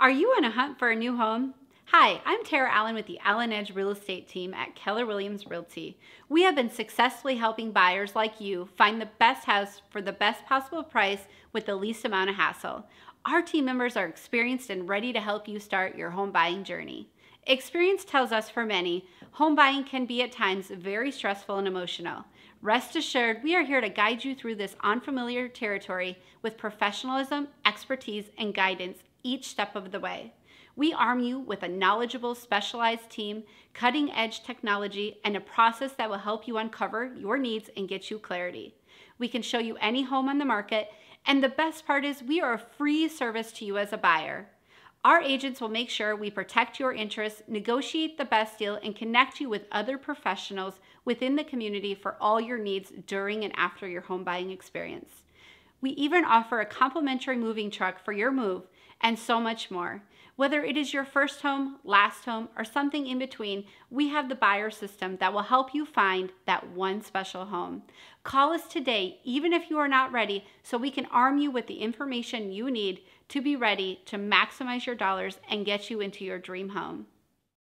Are you on a hunt for a new home? Hi, I'm Tara Allen with the Allen Edge Real Estate Team at Keller Williams Realty. We have been successfully helping buyers like you find the best house for the best possible price with the least amount of hassle. Our team members are experienced and ready to help you start your home buying journey. Experience tells us for many, home buying can be at times very stressful and emotional. Rest assured, we are here to guide you through this unfamiliar territory with professionalism, expertise, and guidance each step of the way. We arm you with a knowledgeable, specialized team, cutting edge technology, and a process that will help you uncover your needs and get you clarity. We can show you any home on the market, and the best part is we are a free service to you as a buyer. Our agents will make sure we protect your interests, negotiate the best deal, and connect you with other professionals within the community for all your needs during and after your home buying experience. We even offer a complimentary moving truck for your move and so much more. Whether it is your first home, last home, or something in between, we have the buyer system that will help you find that one special home. Call us today, even if you are not ready, so we can arm you with the information you need to be ready to maximize your dollars and get you into your dream home.